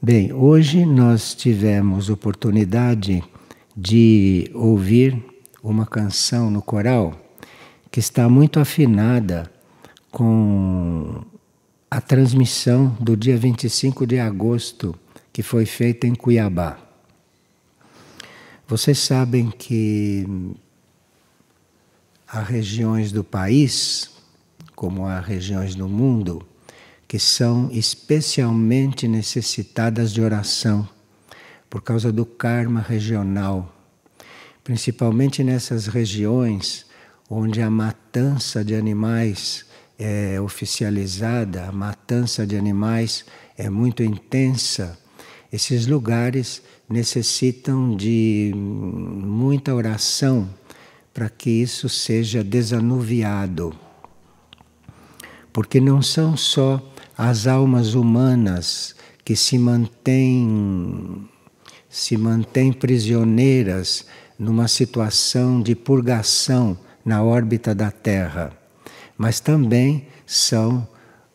Bem, hoje nós tivemos oportunidade de ouvir uma canção no coral que está muito afinada com a transmissão do dia 25 de agosto que foi feita em Cuiabá. Vocês sabem que há regiões do país, como há regiões do mundo, que são especialmente necessitadas de oração por causa do karma regional, principalmente nessas regiões onde a matança de animais é oficializada, a matança de animais é muito intensa. Esses lugares necessitam de muita oração para que isso seja desanuviado. Porque não são só as almas humanas que se mantêm se mantêm prisioneiras numa situação de purgação na órbita da Terra, mas também são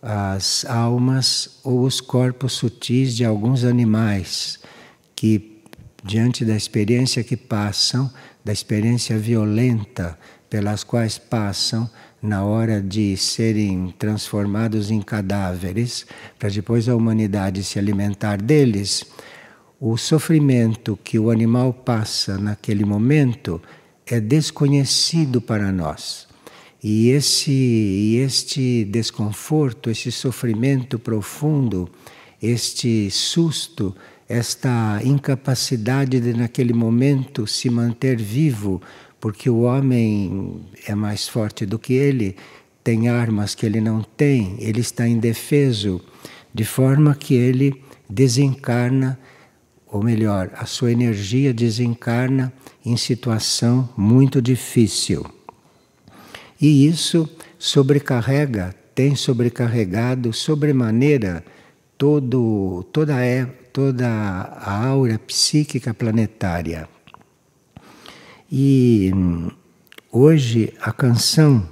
as almas ou os corpos sutis de alguns animais que diante da experiência que passam, da experiência violenta pelas quais passam na hora de serem transformados em cadáveres, para depois a humanidade se alimentar deles, o sofrimento que o animal passa naquele momento é desconhecido para nós. E esse, e este desconforto, esse sofrimento profundo, este susto, esta incapacidade de naquele momento se manter vivo porque o homem é mais forte do que ele, tem armas que ele não tem, ele está indefeso, de forma que ele desencarna, ou melhor, a sua energia desencarna em situação muito difícil. E isso sobrecarrega, tem sobrecarregado sobremaneira todo, toda, a, é, toda a aura psíquica planetária. E hum, hoje a canção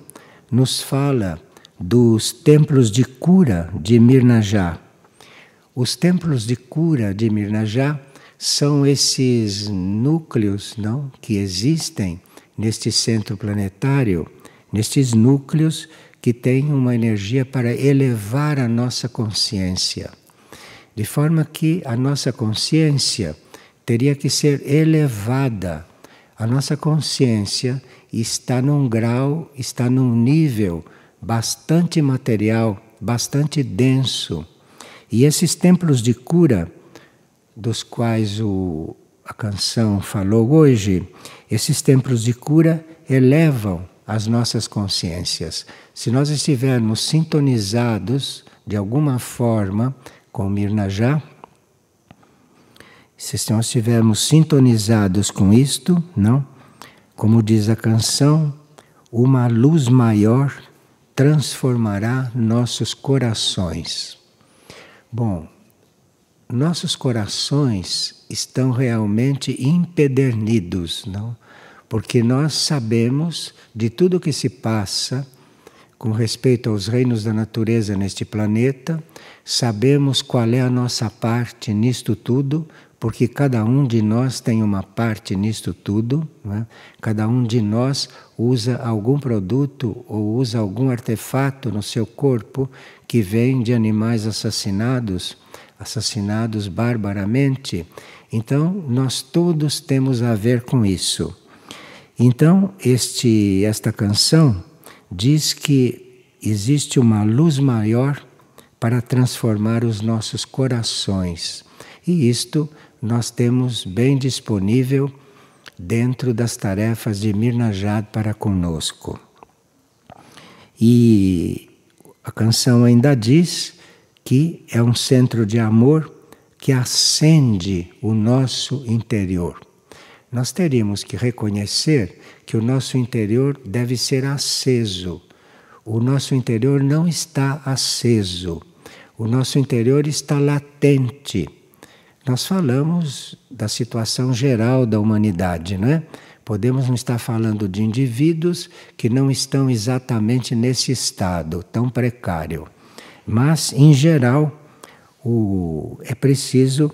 nos fala dos templos de cura de Mirnajá. Os templos de cura de Mirnajá são esses núcleos, não, que existem neste centro planetário, nestes núcleos que têm uma energia para elevar a nossa consciência. De forma que a nossa consciência teria que ser elevada a nossa consciência está num grau, está num nível bastante material, bastante denso. E esses templos de cura, dos quais o, a canção falou hoje, esses templos de cura elevam as nossas consciências. Se nós estivermos sintonizados de alguma forma com Mirna Já, se nós estivermos sintonizados com isto, não? Como diz a canção, uma luz maior transformará nossos corações. Bom, nossos corações estão realmente empedernidos, não? Porque nós sabemos de tudo o que se passa com respeito aos reinos da natureza neste planeta, sabemos qual é a nossa parte nisto tudo, porque cada um de nós tem uma parte nisto tudo, é? cada um de nós usa algum produto ou usa algum artefato no seu corpo que vem de animais assassinados, assassinados barbaramente. Então, nós todos temos a ver com isso. Então, este, esta canção diz que existe uma luz maior para transformar os nossos corações e isto nós temos bem disponível dentro das tarefas de Mirnajad para conosco. E a canção ainda diz que é um centro de amor que acende o nosso interior. Nós teríamos que reconhecer que o nosso interior deve ser aceso. O nosso interior não está aceso. O nosso interior está latente nós falamos da situação geral da humanidade, né? Podemos não estar falando de indivíduos que não estão exatamente nesse estado tão precário. Mas, em geral, o, é preciso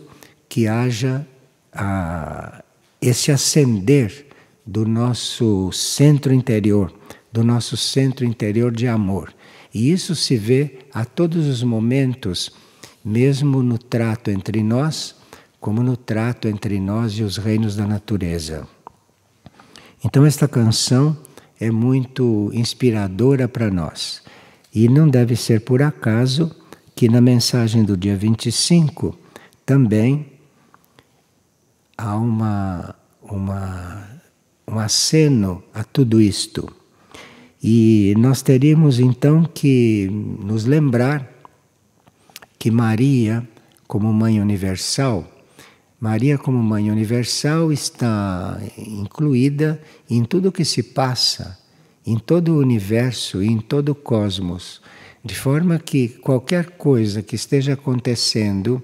que haja a, esse acender do nosso centro interior, do nosso centro interior de amor. E isso se vê a todos os momentos, mesmo no trato entre nós como no trato entre nós e os reinos da natureza. Então, esta canção é muito inspiradora para nós. E não deve ser por acaso que na mensagem do dia 25 também há uma, uma, um aceno a tudo isto. E nós teríamos então que nos lembrar que Maria, como Mãe Universal, Maria, como Mãe Universal, está incluída em tudo o que se passa, em todo o universo, e em todo o cosmos, de forma que qualquer coisa que esteja acontecendo,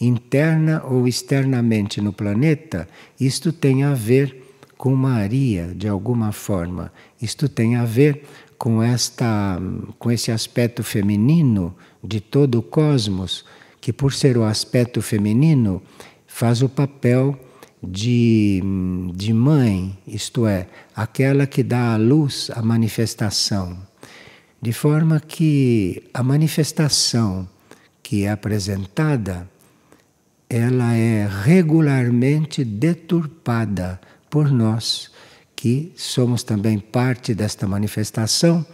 interna ou externamente no planeta, isto tem a ver com Maria, de alguma forma. Isto tem a ver com, esta, com esse aspecto feminino de todo o cosmos, que por ser o aspecto feminino, faz o papel de, de mãe, isto é, aquela que dá à luz a manifestação. De forma que a manifestação que é apresentada, ela é regularmente deturpada por nós, que somos também parte desta manifestação,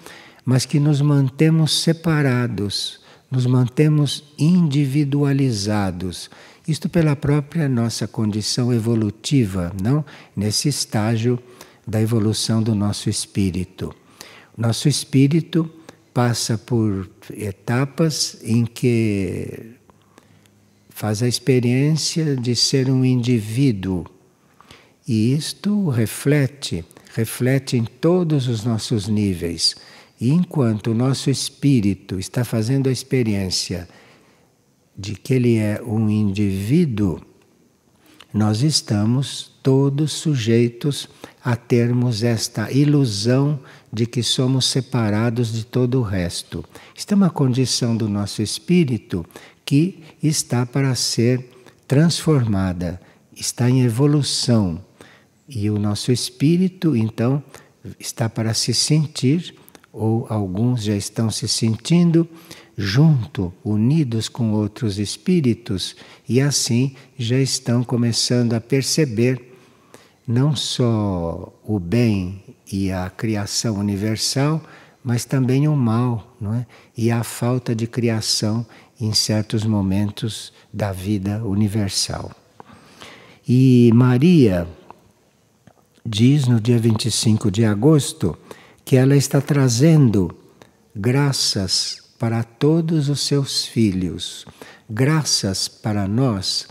mas que nos mantemos separados, nos mantemos individualizados isto pela própria nossa condição evolutiva, não? Nesse estágio da evolução do nosso espírito. Nosso espírito passa por etapas em que faz a experiência de ser um indivíduo. E isto reflete, reflete em todos os nossos níveis. E enquanto o nosso espírito está fazendo a experiência de que ele é um indivíduo, nós estamos todos sujeitos a termos esta ilusão de que somos separados de todo o resto. Isto é uma condição do nosso espírito que está para ser transformada, está em evolução. E o nosso espírito, então, está para se sentir, ou alguns já estão se sentindo, junto, unidos com outros espíritos, e assim já estão começando a perceber não só o bem e a criação universal, mas também o mal, não é? E a falta de criação em certos momentos da vida universal. E Maria diz no dia 25 de agosto que ela está trazendo graças para todos os seus filhos. Graças para nós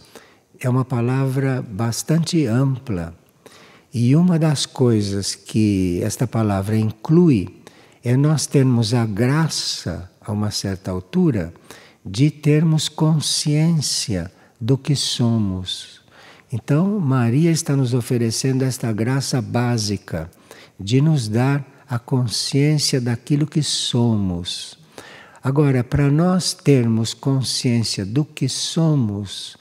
é uma palavra bastante ampla. E uma das coisas que esta palavra inclui é nós termos a graça, a uma certa altura, de termos consciência do que somos. Então, Maria está nos oferecendo esta graça básica de nos dar a consciência daquilo que somos. Agora, para nós termos consciência do que somos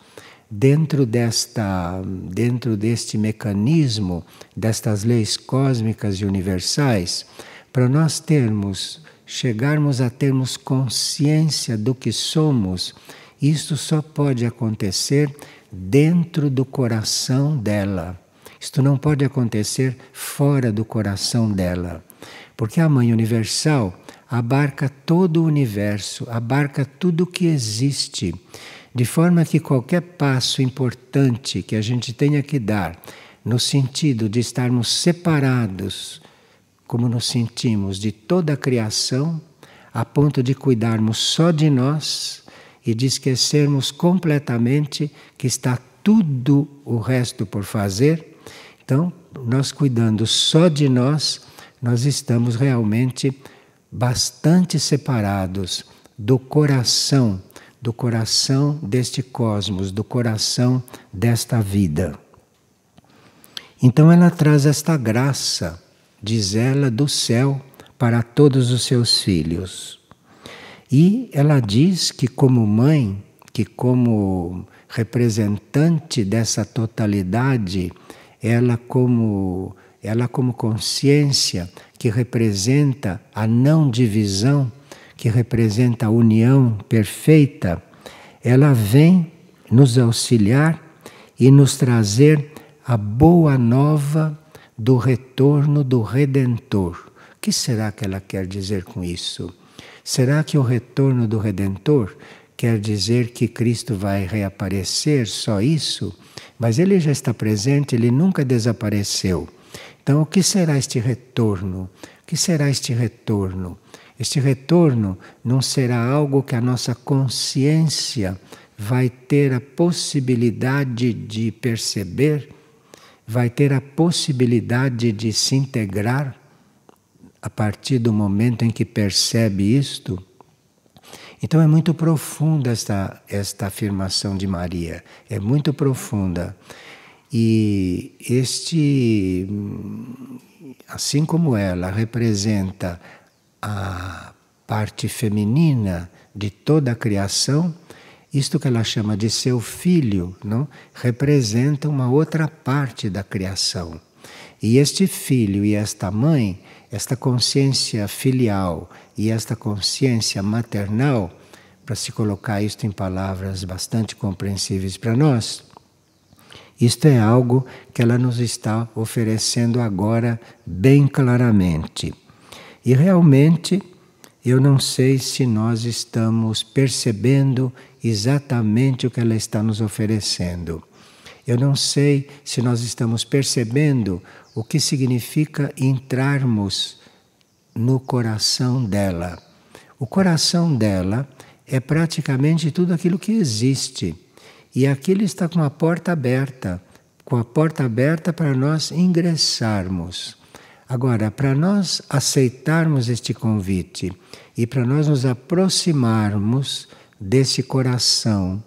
dentro desta dentro deste mecanismo destas leis cósmicas e universais, para nós termos chegarmos a termos consciência do que somos, isto só pode acontecer dentro do coração dela. Isto não pode acontecer fora do coração dela. Porque a Mãe Universal abarca todo o universo, abarca tudo o que existe, de forma que qualquer passo importante que a gente tenha que dar, no sentido de estarmos separados, como nos sentimos, de toda a criação, a ponto de cuidarmos só de nós e de esquecermos completamente que está tudo o resto por fazer. Então, nós cuidando só de nós, nós estamos realmente bastante separados do coração, do coração deste cosmos, do coração desta vida. Então ela traz esta graça, diz ela, do céu para todos os seus filhos. E ela diz que, como mãe, que como representante dessa totalidade, ela como, ela como consciência que representa a não divisão, que representa a união perfeita, ela vem nos auxiliar e nos trazer a boa nova do retorno do Redentor. O que será que ela quer dizer com isso? Será que o retorno do Redentor quer dizer que Cristo vai reaparecer, só isso? Mas ele já está presente, ele nunca desapareceu. Então, o que será este retorno? O que será este retorno? Este retorno não será algo que a nossa consciência vai ter a possibilidade de perceber, vai ter a possibilidade de se integrar a partir do momento em que percebe isto. Então é muito profunda esta, esta afirmação de Maria, é muito profunda. E este, assim como ela representa a parte feminina de toda a criação, isto que ela chama de seu filho, não, representa uma outra parte da criação. E este filho e esta mãe, esta consciência filial e esta consciência maternal, para se colocar isto em palavras bastante compreensíveis para nós, isto é algo que ela nos está oferecendo agora bem claramente. E realmente, eu não sei se nós estamos percebendo exatamente o que ela está nos oferecendo. Eu não sei se nós estamos percebendo o que significa entrarmos no coração dela. O coração dela é praticamente tudo aquilo que existe e aqui ele está com a porta aberta com a porta aberta para nós ingressarmos. Agora, para nós aceitarmos este convite e para nós nos aproximarmos desse coração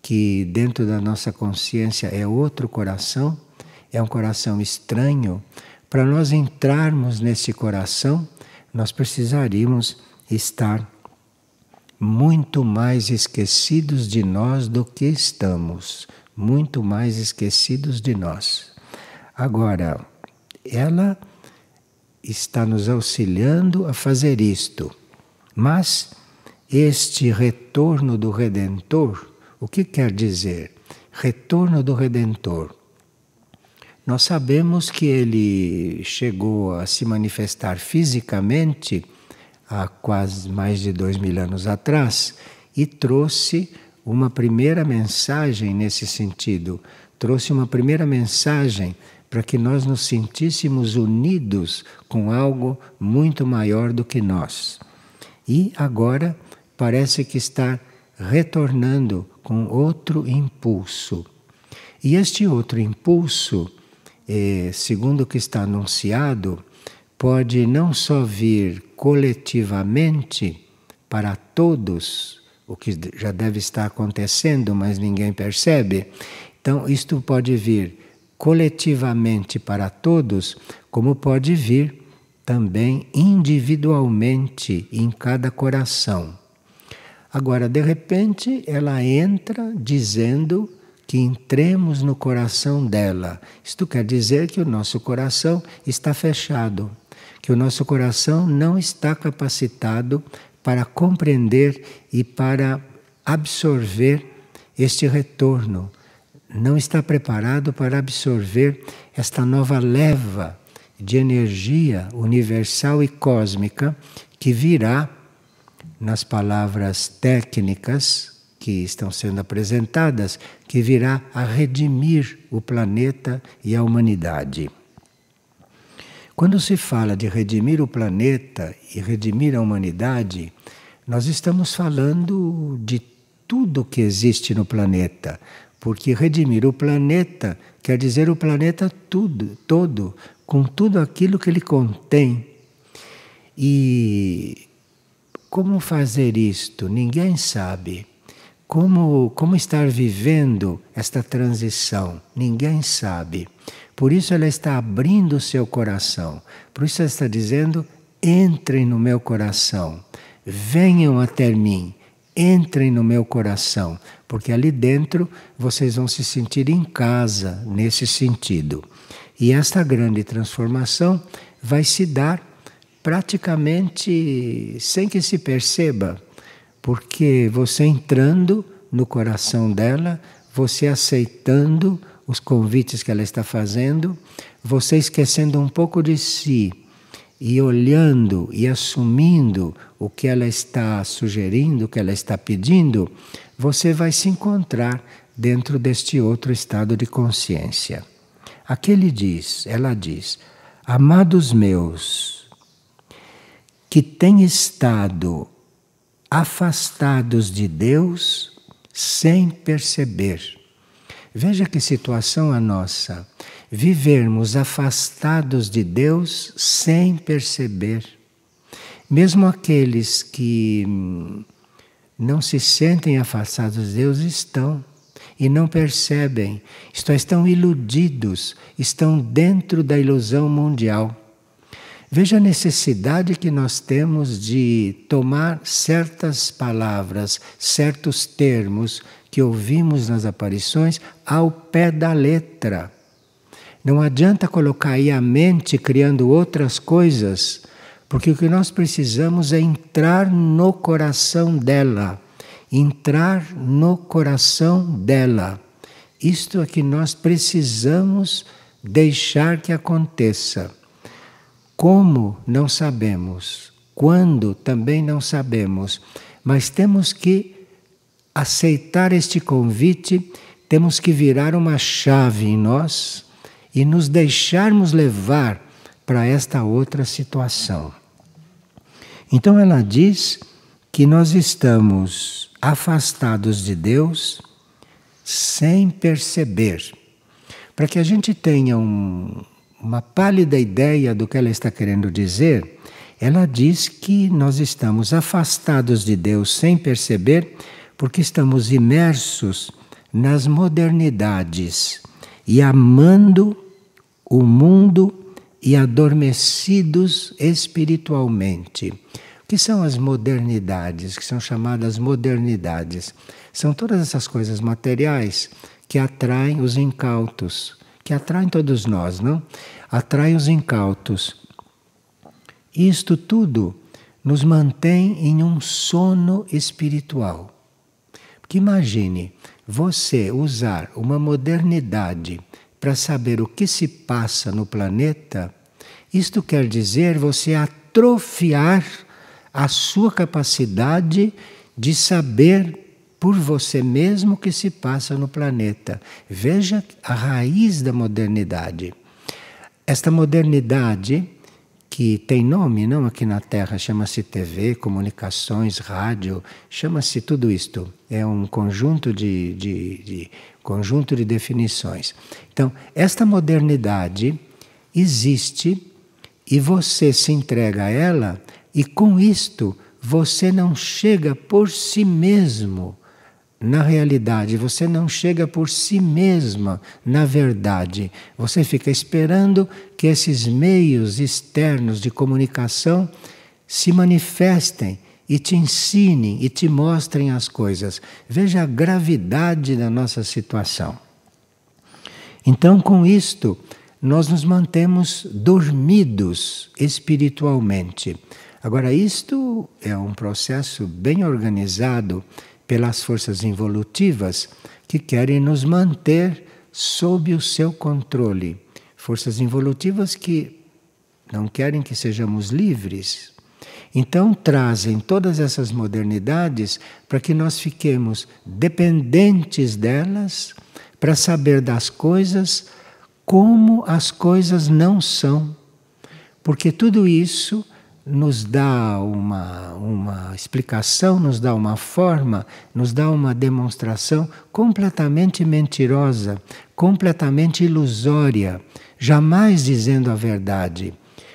que dentro da nossa consciência é outro coração, é um coração estranho, para nós entrarmos nesse coração, nós precisaríamos estar muito mais esquecidos de nós do que estamos, muito mais esquecidos de nós. Agora, ela está nos auxiliando a fazer isto, mas este retorno do Redentor, o que quer dizer? Retorno do Redentor. Nós sabemos que ele chegou a se manifestar fisicamente há quase mais de dois mil anos atrás, e trouxe uma primeira mensagem nesse sentido. Trouxe uma primeira mensagem para que nós nos sentíssemos unidos com algo muito maior do que nós. E agora parece que está retornando com outro impulso. E este outro impulso, eh, segundo o que está anunciado, pode não só vir coletivamente para todos, o que já deve estar acontecendo, mas ninguém percebe. Então, isto pode vir coletivamente para todos, como pode vir também individualmente em cada coração. Agora, de repente, ela entra dizendo que entremos no coração dela. Isto quer dizer que o nosso coração está fechado que o nosso coração não está capacitado para compreender e para absorver este retorno. Não está preparado para absorver esta nova leva de energia universal e cósmica que virá nas palavras técnicas que estão sendo apresentadas, que virá a redimir o planeta e a humanidade. Quando se fala de redimir o planeta e redimir a humanidade, nós estamos falando de tudo que existe no planeta, porque redimir o planeta quer dizer o planeta tudo, todo, com tudo aquilo que ele contém. E como fazer isto? Ninguém sabe. Como, como estar vivendo esta transição? Ninguém sabe. Por isso ela está abrindo o seu coração. Por isso ela está dizendo: entrem no meu coração, venham até mim, entrem no meu coração, porque ali dentro vocês vão se sentir em casa nesse sentido. E esta grande transformação vai se dar praticamente sem que se perceba, porque você entrando no coração dela, você aceitando os convites que ela está fazendo, você esquecendo um pouco de si e olhando e assumindo o que ela está sugerindo, o que ela está pedindo, você vai se encontrar dentro deste outro estado de consciência. Aquele diz, ela diz: Amados meus, que têm estado afastados de Deus sem perceber. Veja que situação a nossa. Vivermos afastados de Deus sem perceber. Mesmo aqueles que hum, não se sentem afastados de Deus estão e não percebem, isto é, estão iludidos, estão dentro da ilusão mundial. Veja a necessidade que nós temos de tomar certas palavras, certos termos, que ouvimos nas aparições ao pé da letra. Não adianta colocar aí a mente criando outras coisas, porque o que nós precisamos é entrar no coração dela, entrar no coração dela. Isto é que nós precisamos deixar que aconteça. Como não sabemos, quando também não sabemos, mas temos que aceitar este convite, temos que virar uma chave em nós e nos deixarmos levar para esta outra situação. Então ela diz que nós estamos afastados de Deus sem perceber. Para que a gente tenha um, uma pálida ideia do que ela está querendo dizer, ela diz que nós estamos afastados de Deus sem perceber porque estamos imersos nas modernidades e amando o mundo e adormecidos espiritualmente. O que são as modernidades, que são chamadas modernidades? São todas essas coisas materiais que atraem os incautos, que atraem todos nós, não? Atraem os incautos. Isto tudo nos mantém em um sono espiritual. Que imagine você usar uma modernidade para saber o que se passa no planeta, isto quer dizer você atrofiar a sua capacidade de saber por você mesmo o que se passa no planeta. Veja a raiz da modernidade. Esta modernidade que tem nome, não aqui na Terra, chama-se TV, comunicações, rádio, chama-se tudo isto. É um conjunto de, de, de, conjunto de definições. Então, esta modernidade existe e você se entrega a ela, e com isto você não chega por si mesmo na realidade, você não chega por si mesma na verdade. Você fica esperando que esses meios externos de comunicação se manifestem e te ensinem e te mostrem as coisas. Veja a gravidade da nossa situação. Então, com isto, nós nos mantemos dormidos espiritualmente. Agora, isto é um processo bem organizado pelas forças involutivas que querem nos manter sob o seu controle. Forças involutivas que não querem que sejamos livres. Então, trazem todas essas modernidades para que nós fiquemos dependentes delas para saber das coisas como as coisas não são. Porque tudo isso nos dá uma, uma explicação, nos dá uma forma, nos dá uma demonstração completamente mentirosa, completamente ilusória, jamais dizendo a verdade.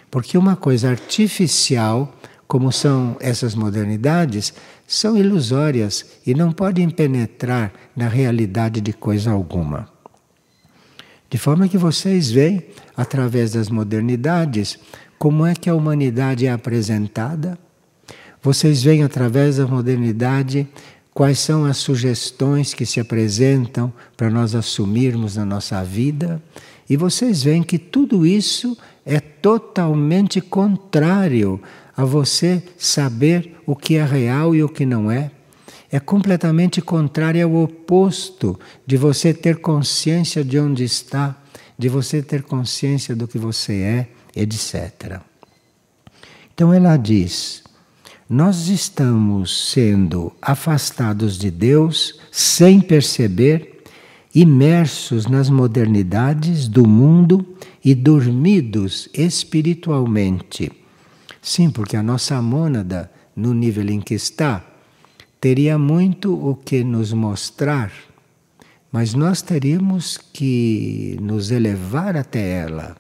Porque uma coisa artificial, como são essas modernidades, são ilusórias e não podem penetrar na realidade de coisa alguma. De forma que vocês veem, através das modernidades, como é que a humanidade é apresentada. Vocês veem através da modernidade quais são as sugestões que se apresentam para nós assumirmos na nossa vida. E vocês veem que tudo isso é totalmente contrário a você saber o que é real e o que não é. É completamente contrário ao oposto de você ter consciência de onde está, de você ter consciência do que você é etc. Então ela diz: Nós estamos sendo afastados de Deus sem perceber, imersos nas modernidades do mundo e dormidos espiritualmente. Sim, porque a nossa mônada, no nível em que está, teria muito o que nos mostrar, mas nós teríamos que nos elevar até ela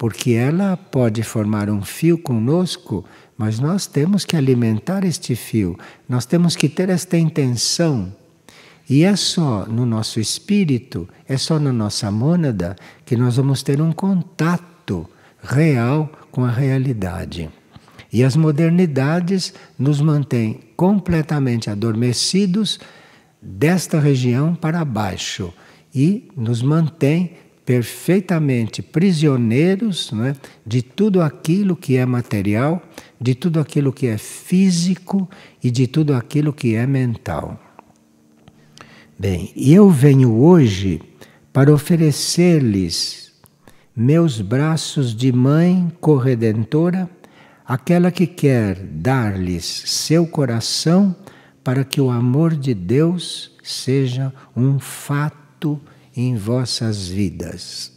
porque ela pode formar um fio conosco, mas nós temos que alimentar este fio, nós temos que ter esta intenção. E é só no nosso espírito, é só na nossa mônada que nós vamos ter um contato real com a realidade. E as modernidades nos mantêm completamente adormecidos desta região para baixo e nos mantém perfeitamente prisioneiros é, de tudo aquilo que é material, de tudo aquilo que é físico e de tudo aquilo que é mental. Bem, eu venho hoje para oferecer-lhes meus braços de mãe corredentora, aquela que quer dar-lhes seu coração para que o amor de Deus seja um fato em vossas vidas.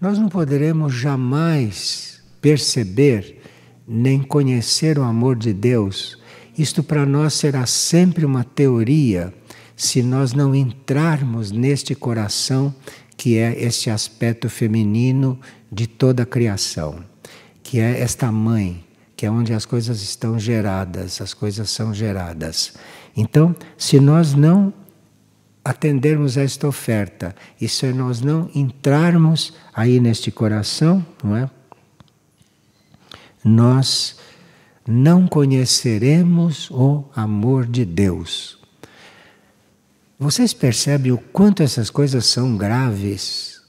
Nós não poderemos jamais perceber nem conhecer o amor de Deus. Isto para nós será sempre uma teoria se nós não entrarmos neste coração que é este aspecto feminino de toda a criação, que é esta mãe, que é onde as coisas estão geradas, as coisas são geradas. Então, se nós não atendermos a esta oferta. Isso é nós não entrarmos aí neste coração, não é? Nós não conheceremos o amor de Deus. Vocês percebem o quanto essas coisas são graves?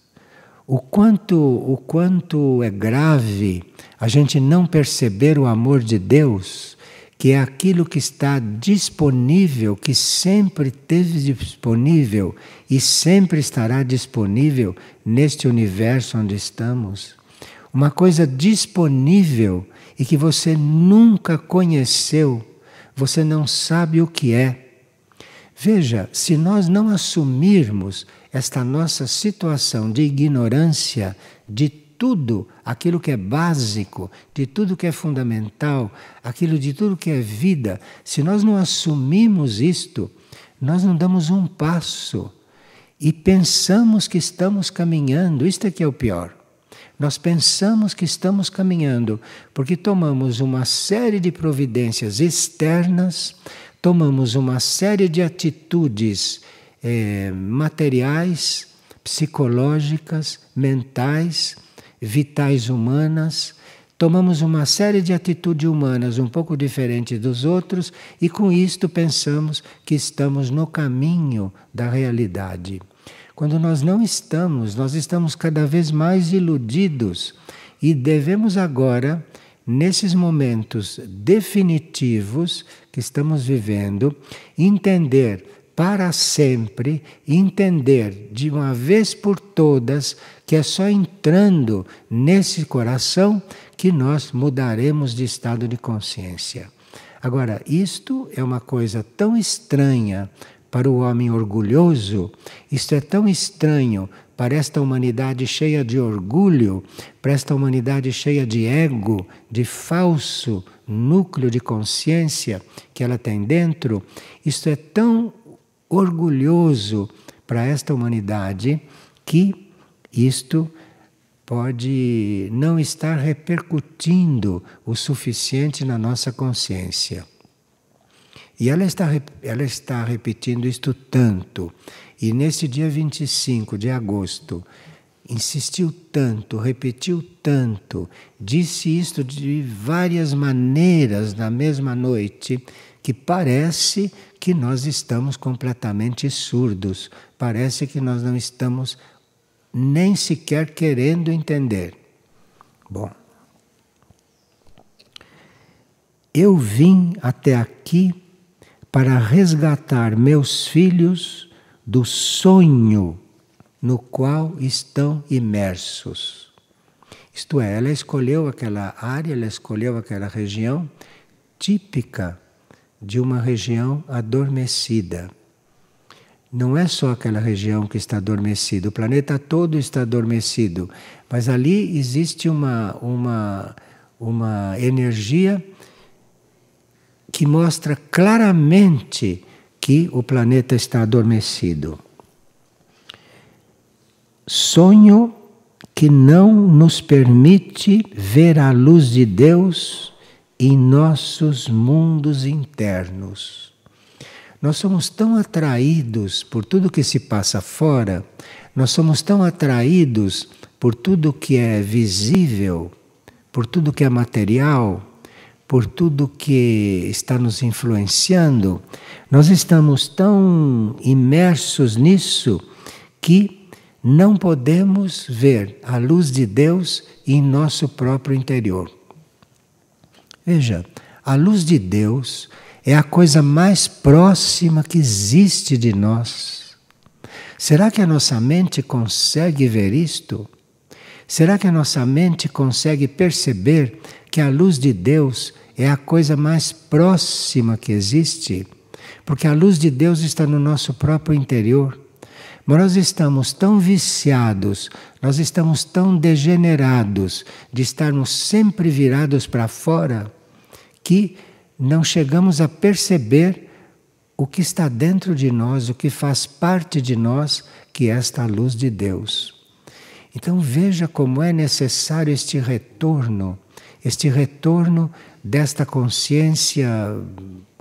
O quanto, o quanto é grave a gente não perceber o amor de Deus que é aquilo que está disponível, que sempre teve disponível e sempre estará disponível neste universo onde estamos. Uma coisa disponível e que você nunca conheceu, você não sabe o que é. Veja, se nós não assumirmos esta nossa situação de ignorância, de tudo aquilo que é básico, de tudo que é fundamental, aquilo de tudo que é vida, se nós não assumimos isto, nós não damos um passo e pensamos que estamos caminhando, isto é que é o pior. Nós pensamos que estamos caminhando porque tomamos uma série de providências externas, tomamos uma série de atitudes eh, materiais, psicológicas, mentais vitais humanas, tomamos uma série de atitudes humanas um pouco diferentes dos outros e com isto pensamos que estamos no caminho da realidade. Quando nós não estamos, nós estamos cada vez mais iludidos e devemos agora, nesses momentos definitivos que estamos vivendo, entender para sempre, entender de uma vez por todas que é só entrando nesse coração que nós mudaremos de estado de consciência. Agora, isto é uma coisa tão estranha para o homem orgulhoso, isto é tão estranho para esta humanidade cheia de orgulho, para esta humanidade cheia de ego, de falso núcleo de consciência que ela tem dentro, isto é tão orgulhoso para esta humanidade que isto pode não estar repercutindo o suficiente na nossa consciência. E ela está, ela está repetindo isto tanto. E nesse dia 25 de agosto, insistiu tanto, repetiu tanto, disse isto de várias maneiras na mesma noite, que parece que nós estamos completamente surdos, parece que nós não estamos nem sequer querendo entender. Bom, eu vim até aqui para resgatar meus filhos do sonho no qual estão imersos. Isto é, ela escolheu aquela área, ela escolheu aquela região típica de uma região adormecida não é só aquela região que está adormecida, o planeta todo está adormecido, mas ali existe uma, uma, uma energia que mostra claramente que o planeta está adormecido. Sonho que não nos permite ver a luz de Deus em nossos mundos internos. Nós somos tão atraídos por tudo que se passa fora, nós somos tão atraídos por tudo que é visível, por tudo que é material, por tudo que está nos influenciando, nós estamos tão imersos nisso que não podemos ver a luz de Deus em nosso próprio interior. Veja, a luz de Deus é a coisa mais próxima que existe de nós. Será que a nossa mente consegue ver isto? Será que a nossa mente consegue perceber que a luz de Deus é a coisa mais próxima que existe? Porque a luz de Deus está no nosso próprio interior. Mas nós estamos tão viciados, nós estamos tão degenerados de estarmos sempre virados para fora, que não chegamos a perceber o que está dentro de nós, o que faz parte de nós, que é esta luz de Deus. Então veja como é necessário este retorno, este retorno desta consciência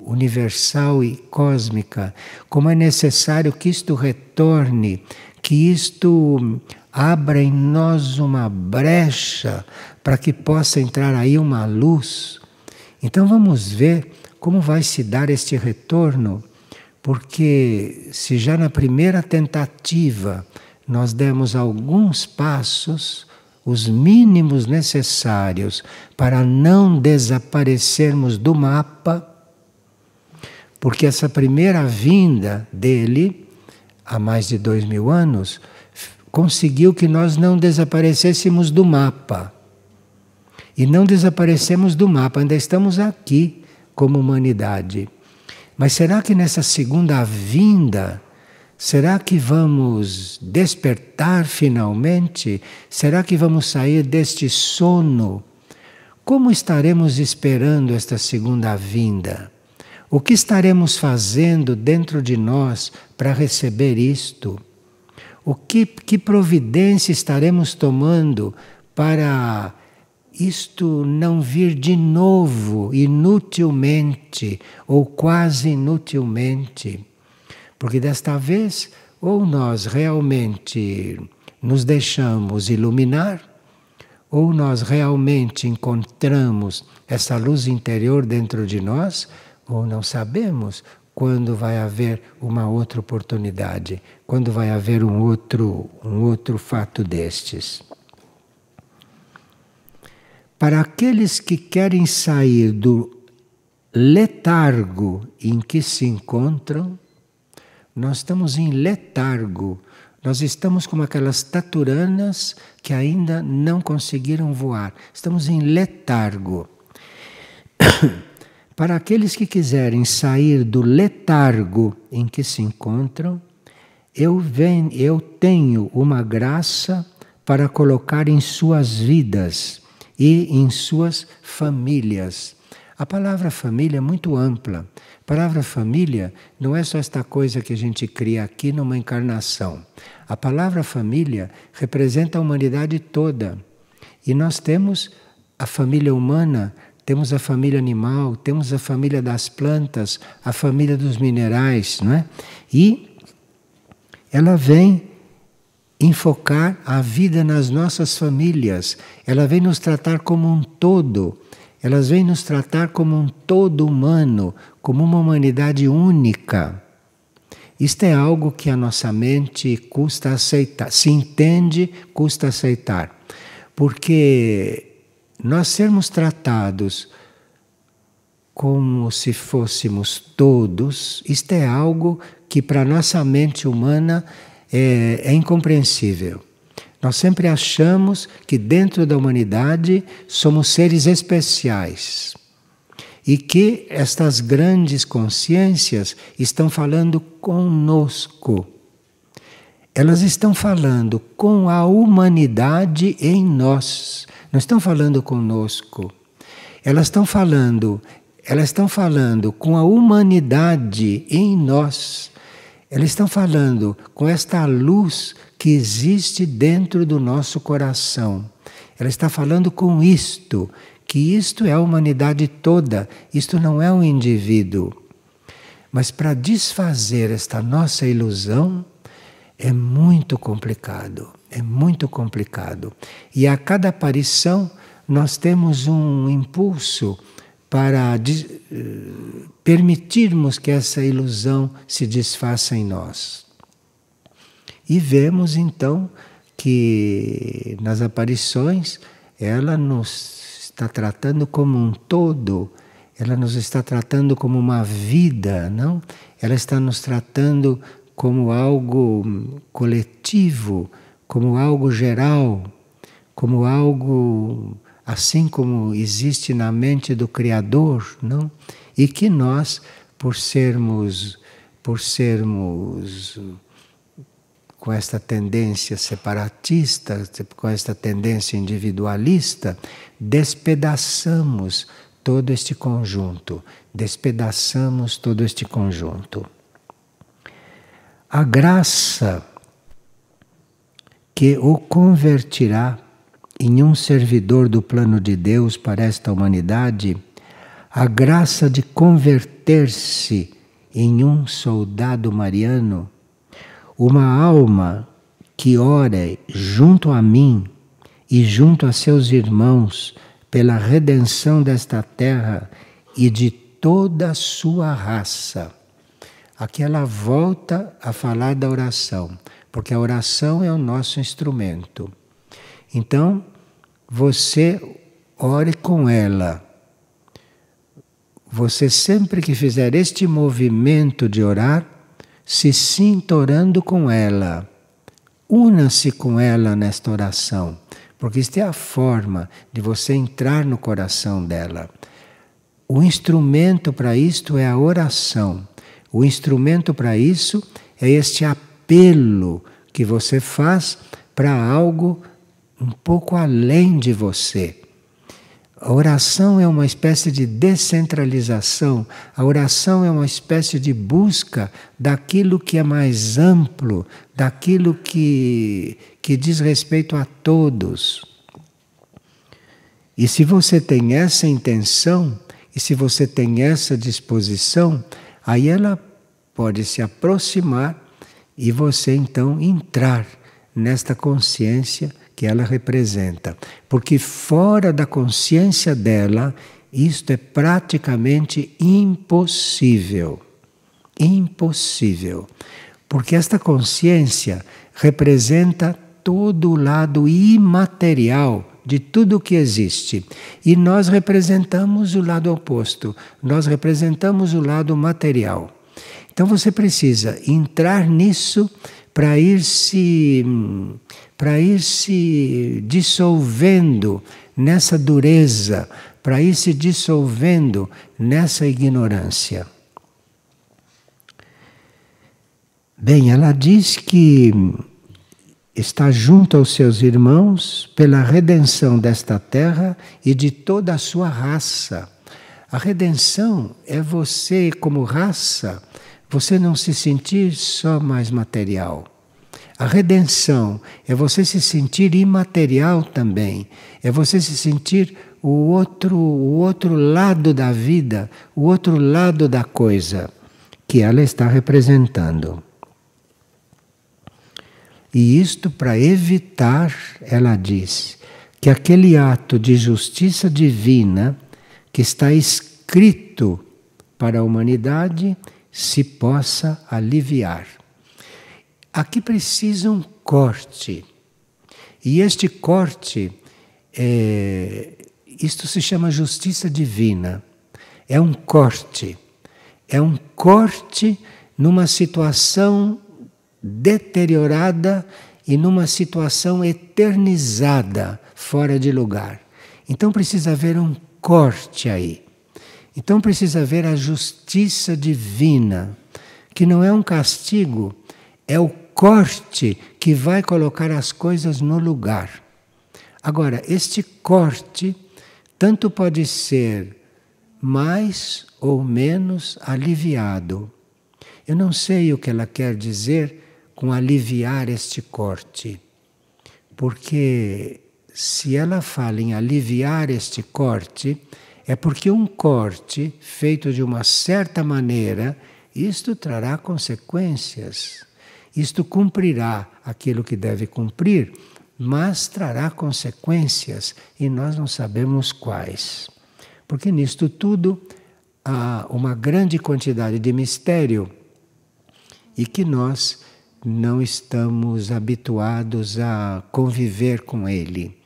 universal e cósmica, como é necessário que isto retorne, que isto abra em nós uma brecha para que possa entrar aí uma luz, então vamos ver como vai se dar este retorno, porque se já na primeira tentativa nós demos alguns passos, os mínimos necessários para não desaparecermos do mapa, porque essa primeira vinda dele, há mais de dois mil anos, conseguiu que nós não desaparecêssemos do mapa. E não desaparecemos do mapa, ainda estamos aqui como humanidade. Mas será que nessa segunda vinda, será que vamos despertar finalmente? Será que vamos sair deste sono? Como estaremos esperando esta segunda vinda? O que estaremos fazendo dentro de nós para receber isto? O que, que providência estaremos tomando para isto não vir de novo inutilmente ou quase inutilmente. Porque desta vez, ou nós realmente nos deixamos iluminar, ou nós realmente encontramos essa luz interior dentro de nós, ou não sabemos quando vai haver uma outra oportunidade, quando vai haver um outro, um outro fato destes para aqueles que querem sair do letargo em que se encontram, nós estamos em letargo, nós estamos como aquelas taturanas que ainda não conseguiram voar, estamos em letargo. para aqueles que quiserem sair do letargo em que se encontram, eu, venho, eu tenho uma graça para colocar em suas vidas e em suas famílias. A palavra família é muito ampla. A palavra família não é só esta coisa que a gente cria aqui numa encarnação. A palavra família representa a humanidade toda. E nós temos a família humana, temos a família animal, temos a família das plantas, a família dos minerais, não é? E ela vem enfocar a vida nas nossas famílias. Ela vem nos tratar como um todo. Elas vêm nos tratar como um todo humano, como uma humanidade única. Isto é algo que a nossa mente custa aceitar, se entende, custa aceitar. Porque nós sermos tratados como se fôssemos todos, isto é algo que para a nossa mente humana é, é incompreensível. Nós sempre achamos que dentro da humanidade somos seres especiais e que estas grandes consciências estão falando conosco. Elas estão falando com a humanidade em nós, não estão falando conosco. Elas estão falando, elas estão falando com a humanidade em nós. Elas estão falando com esta luz que existe dentro do nosso coração. Ela está falando com isto, que isto é a humanidade toda, isto não é um indivíduo. Mas para desfazer esta nossa ilusão é muito complicado, é muito complicado. E a cada aparição nós temos um impulso para eh, permitirmos que essa ilusão se desfaça em nós. E vemos então que nas aparições ela nos está tratando como um todo, ela nos está tratando como uma vida, não? Ela está nos tratando como algo coletivo, como algo geral, como algo assim como existe na mente do Criador, não? E que nós, por sermos, por sermos com esta tendência separatista, com esta tendência individualista, despedaçamos todo este conjunto, despedaçamos todo este conjunto. A graça que o convertirá em um servidor do plano de Deus para esta humanidade a graça de converter-se em um soldado mariano, uma alma que ore junto a mim e junto a seus irmãos pela redenção desta terra e de toda a sua raça. Aqui ela volta a falar da oração, porque a oração é o nosso instrumento. Então, você ore com ela. Você sempre que fizer este movimento de orar, se sinta orando com ela. Una-se com ela nesta oração, porque isto é a forma de você entrar no coração dela. O instrumento para isto é a oração. O instrumento para isso é este apelo que você faz para algo um pouco além de você. A oração é uma espécie de descentralização, a oração é uma espécie de busca daquilo que é mais amplo, daquilo que, que diz respeito a todos. E se você tem essa intenção, e se você tem essa disposição, aí ela pode se aproximar e você então entrar nesta consciência que ela representa, porque fora da consciência dela, isto é praticamente impossível. Impossível. Porque esta consciência representa todo o lado imaterial de tudo o que existe. E nós representamos o lado oposto, nós representamos o lado material. Então você precisa entrar nisso para ir se para ir se dissolvendo nessa dureza, para ir se dissolvendo nessa ignorância. Bem, ela diz que está junto aos seus irmãos pela redenção desta terra e de toda a sua raça. A redenção é você, como raça, você não se sentir só mais material. A redenção é você se sentir imaterial também, é você se sentir o outro, o outro lado da vida, o outro lado da coisa que ela está representando. E isto para evitar, ela diz, que aquele ato de justiça divina que está escrito para a humanidade se possa aliviar. Aqui precisa um corte. E este corte, é, isto se chama justiça divina. É um corte. É um corte numa situação deteriorada e numa situação eternizada, fora de lugar. Então precisa haver um corte aí. Então precisa haver a justiça divina, que não é um castigo, é o corte que vai colocar as coisas no lugar. Agora, este corte tanto pode ser mais ou menos aliviado. Eu não sei o que ela quer dizer com aliviar este corte, porque se ela fala em aliviar este corte, é porque um corte feito de uma certa maneira, isto trará consequências. Isto cumprirá aquilo que deve cumprir, mas trará consequências e nós não sabemos quais. Porque nisto tudo há uma grande quantidade de mistério e que nós não estamos habituados a conviver com ele.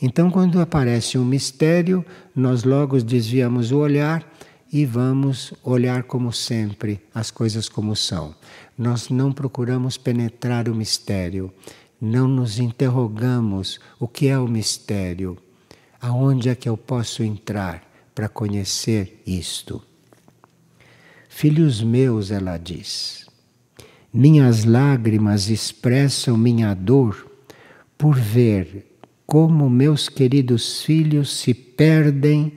Então, quando aparece um mistério, nós logo desviamos o olhar e vamos olhar como sempre, as coisas como são. Nós não procuramos penetrar o mistério, não nos interrogamos o que é o mistério, aonde é que eu posso entrar para conhecer isto. Filhos meus, ela diz, minhas lágrimas expressam minha dor por ver como meus queridos filhos se perdem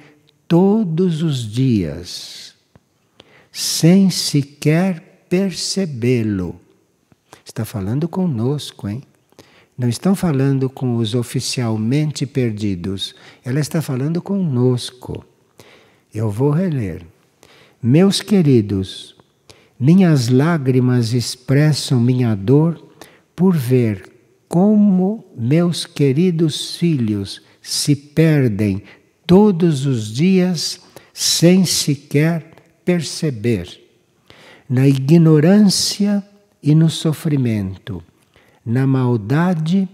todos os dias, sem sequer percebê-lo. Está falando conosco, hein? Não estão falando com os oficialmente perdidos, ela está falando conosco. Eu vou reler. Meus queridos, minhas lágrimas expressam minha dor por ver como meus queridos filhos se perdem todos os dias sem sequer perceber, na ignorância e no sofrimento, na maldade,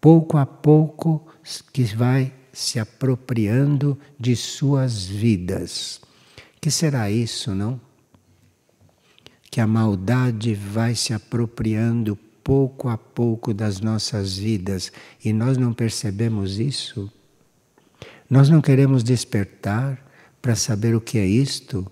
pouco a pouco que vai se apropriando de suas vidas. Que será isso, não? Que a maldade vai se apropriando pouco a pouco das nossas vidas e nós não percebemos isso? Nós não queremos despertar para saber o que é isto?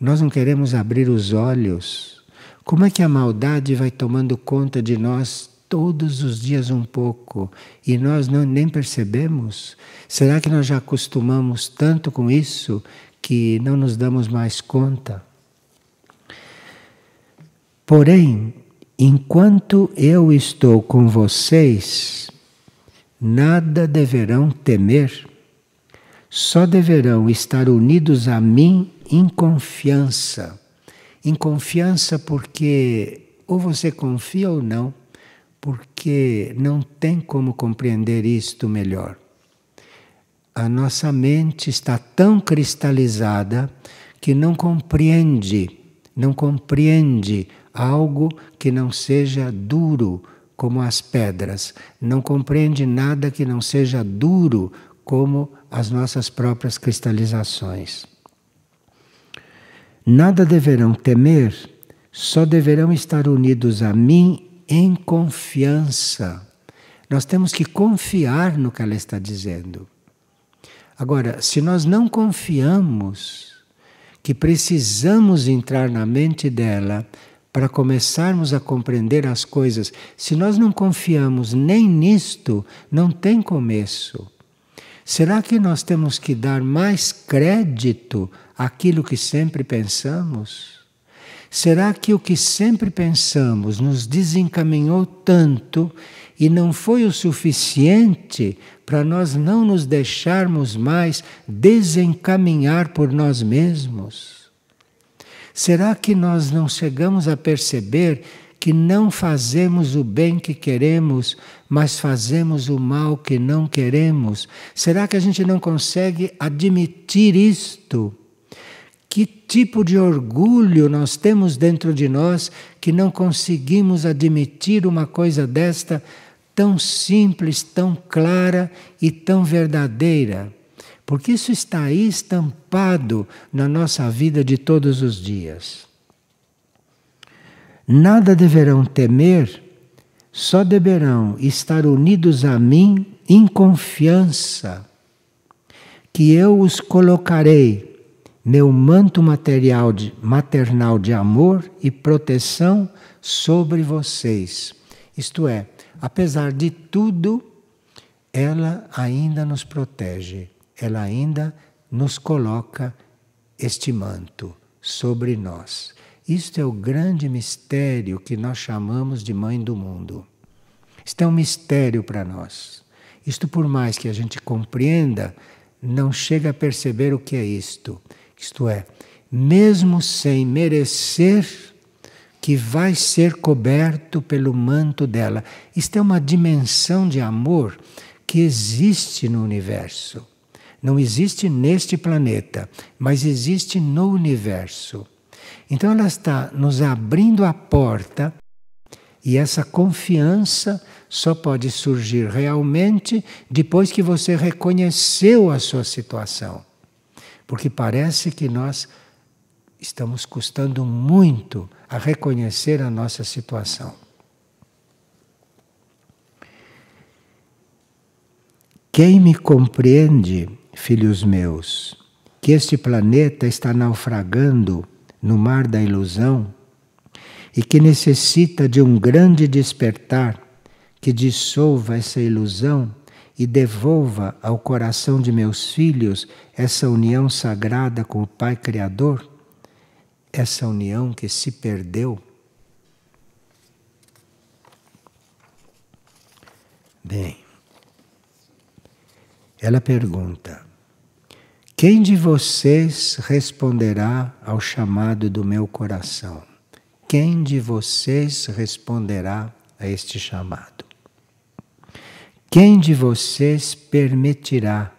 Nós não queremos abrir os olhos? Como é que a maldade vai tomando conta de nós todos os dias um pouco e nós não, nem percebemos? Será que nós já acostumamos tanto com isso que não nos damos mais conta? Porém, Enquanto eu estou com vocês, nada deverão temer, só deverão estar unidos a mim em confiança. Em confiança, porque ou você confia ou não, porque não tem como compreender isto melhor. A nossa mente está tão cristalizada que não compreende, não compreende algo que não seja duro como as pedras, não compreende nada que não seja duro como as nossas próprias cristalizações. Nada deverão temer, só deverão estar unidos a mim em confiança. Nós temos que confiar no que ela está dizendo. Agora, se nós não confiamos que precisamos entrar na mente dela para começarmos a compreender as coisas. Se nós não confiamos nem nisto, não tem começo. Será que nós temos que dar mais crédito àquilo que sempre pensamos? Será que o que sempre pensamos nos desencaminhou tanto e não foi o suficiente para nós não nos deixarmos mais desencaminhar por nós mesmos? Será que nós não chegamos a perceber que não fazemos o bem que queremos, mas fazemos o mal que não queremos? Será que a gente não consegue admitir isto? Que tipo de orgulho nós temos dentro de nós que não conseguimos admitir uma coisa desta tão simples, tão clara e tão verdadeira? Porque isso está aí estampado na nossa vida de todos os dias. Nada deverão temer, só deverão estar unidos a mim em confiança, que eu os colocarei meu manto material de, maternal de amor e proteção sobre vocês. Isto é, apesar de tudo, ela ainda nos protege ela ainda nos coloca este manto sobre nós. Isto é o grande mistério que nós chamamos de Mãe do Mundo. Isto é um mistério para nós. Isto, por mais que a gente compreenda, não chega a perceber o que é isto. Isto é, mesmo sem merecer, que vai ser coberto pelo manto dela. Isto é uma dimensão de amor que existe no universo não existe neste planeta, mas existe no universo. Então ela está nos abrindo a porta e essa confiança só pode surgir realmente depois que você reconheceu a sua situação. Porque parece que nós estamos custando muito a reconhecer a nossa situação. Quem me compreende filhos meus, que este planeta está naufragando no mar da ilusão e que necessita de um grande despertar que dissolva essa ilusão e devolva ao coração de meus filhos essa união sagrada com o Pai Criador, essa união que se perdeu. Bem, ela pergunta: quem de vocês responderá ao chamado do meu coração? Quem de vocês responderá a este chamado? Quem de vocês permitirá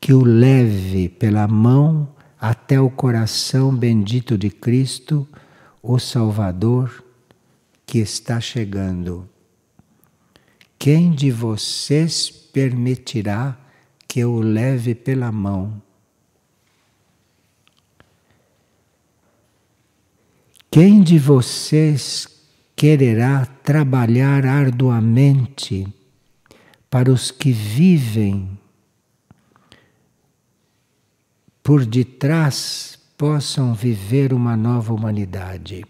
que o leve pela mão até o coração bendito de Cristo, o Salvador, que está chegando? Quem de vocês permitirá que eu o leve pela mão. Quem de vocês quererá trabalhar arduamente para os que vivem por detrás possam viver uma nova humanidade?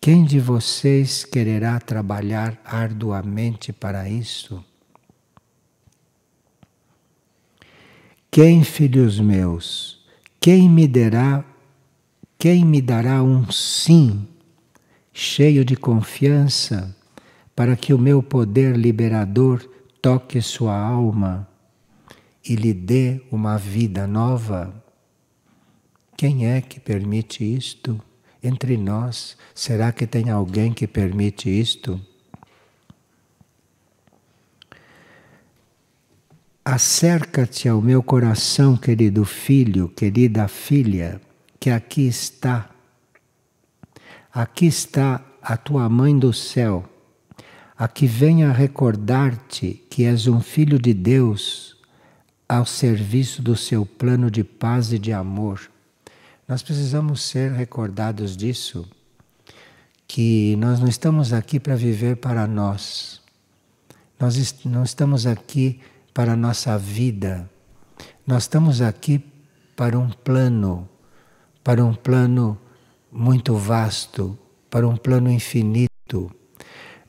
Quem de vocês quererá trabalhar arduamente para isso? Quem, filhos meus, quem me derá, quem me dará um sim cheio de confiança para que o meu poder liberador toque sua alma e lhe dê uma vida nova? Quem é que permite isto? Entre nós, será que tem alguém que permite isto? Acerca-te ao meu coração, querido filho, querida filha, que aqui está. Aqui está a tua mãe do céu, a que venha recordar-te que és um filho de Deus ao serviço do seu plano de paz e de amor. Nós precisamos ser recordados disso, que nós não estamos aqui para viver para nós. Nós não estamos aqui para a nossa vida. Nós estamos aqui para um plano, para um plano muito vasto, para um plano infinito.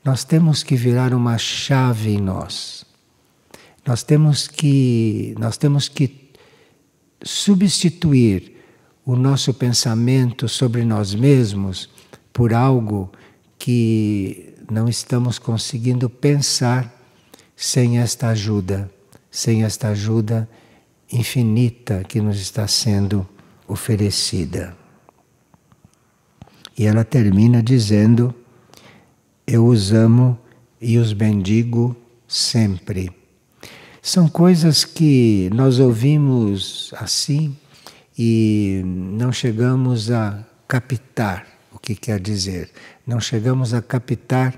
Nós temos que virar uma chave em nós. Nós temos que, nós temos que substituir o nosso pensamento sobre nós mesmos por algo que não estamos conseguindo pensar sem esta ajuda, sem esta ajuda infinita que nos está sendo oferecida. E ela termina dizendo: Eu os amo e os bendigo sempre. São coisas que nós ouvimos assim e não chegamos a captar o que quer dizer, não chegamos a captar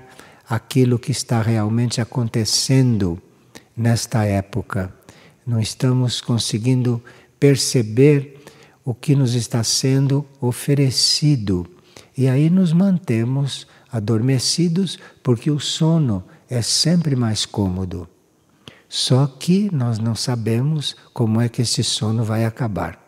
aquilo que está realmente acontecendo nesta época. Não estamos conseguindo perceber o que nos está sendo oferecido. E aí nos mantemos adormecidos, porque o sono é sempre mais cômodo. Só que nós não sabemos como é que esse sono vai acabar.